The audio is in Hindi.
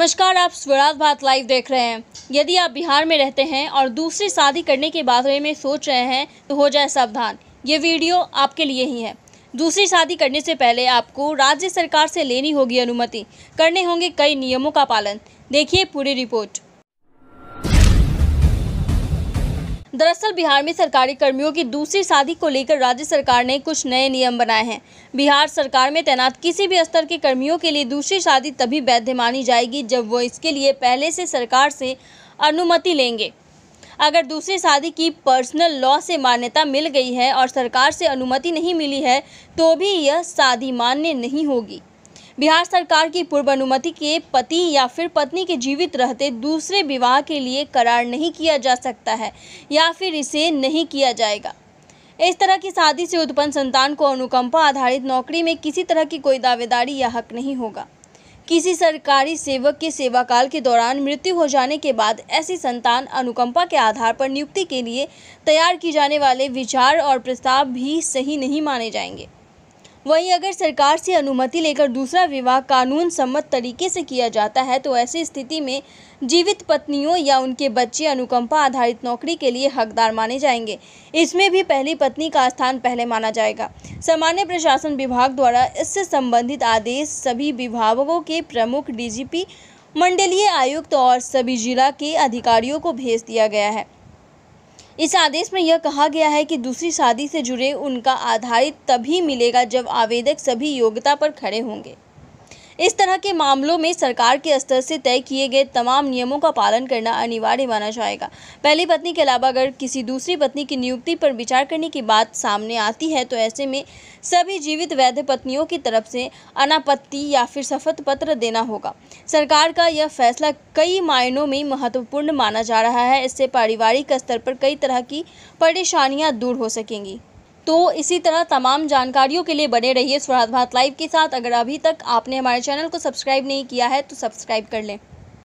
नमस्कार आप स्वराज भारत लाइव देख रहे हैं यदि आप बिहार में रहते हैं और दूसरी शादी करने के बारे में सोच रहे हैं तो हो जाए सावधान ये वीडियो आपके लिए ही है दूसरी शादी करने से पहले आपको राज्य सरकार से लेनी होगी अनुमति करने होंगे कई नियमों का पालन देखिए पूरी रिपोर्ट दरअसल बिहार में सरकारी कर्मियों की दूसरी शादी को लेकर राज्य सरकार ने कुछ नए नियम बनाए हैं बिहार सरकार में तैनात किसी भी स्तर के कर्मियों के लिए दूसरी शादी तभी वैध मानी जाएगी जब वो इसके लिए पहले से सरकार से अनुमति लेंगे अगर दूसरी शादी की पर्सनल लॉ से मान्यता मिल गई है और सरकार से अनुमति नहीं मिली है तो भी यह शादी मान्य नहीं होगी बिहार सरकार की पूर्व अनुमति के पति या फिर पत्नी के जीवित रहते दूसरे विवाह के लिए करार नहीं किया जा सकता है या फिर इसे नहीं किया जाएगा इस तरह की शादी से उत्पन्न संतान को अनुकंपा आधारित नौकरी में किसी तरह की कोई दावेदारी या हक नहीं होगा किसी सरकारी सेवक के सेवाकाल के दौरान मृत्यु हो जाने के बाद ऐसी संतान अनुकंपा के आधार पर नियुक्ति के लिए तैयार की जाने वाले विचार और प्रस्ताव भी सही नहीं माने जाएंगे वहीं अगर सरकार से अनुमति लेकर दूसरा विवाह कानून सम्मत तरीके से किया जाता है तो ऐसी स्थिति में जीवित पत्नियों या उनके बच्चे अनुकंपा आधारित नौकरी के लिए हकदार माने जाएंगे इसमें भी पहली पत्नी का स्थान पहले माना जाएगा सामान्य प्रशासन विभाग द्वारा इससे संबंधित आदेश सभी विभागों के प्रमुख डी मंडलीय आयुक्त और सभी जिला के अधिकारियों को भेज दिया गया है इस आदेश में यह कहा गया है कि दूसरी शादी से जुड़े उनका आधारित तभी मिलेगा जब आवेदक सभी योग्यता पर खड़े होंगे इस तरह के मामलों में सरकार के स्तर से तय किए गए तमाम नियमों का पालन करना अनिवार्य माना जाएगा पहली पत्नी के अलावा अगर किसी दूसरी पत्नी की नियुक्ति पर विचार करने की बात सामने आती है तो ऐसे में सभी जीवित वैध पत्नियों की तरफ से अनापत्ति या फिर शपथ पत्र देना होगा सरकार का यह फैसला कई मायनों में महत्वपूर्ण माना जा रहा है इससे पारिवारिक स्तर पर कई तरह की परेशानियां दूर हो सकेंगी तो इसी तरह तमाम जानकारियों के लिए बने रहिए है भारत लाइव के साथ अगर अभी तक आपने हमारे चैनल को सब्सक्राइब नहीं किया है तो सब्सक्राइब कर लें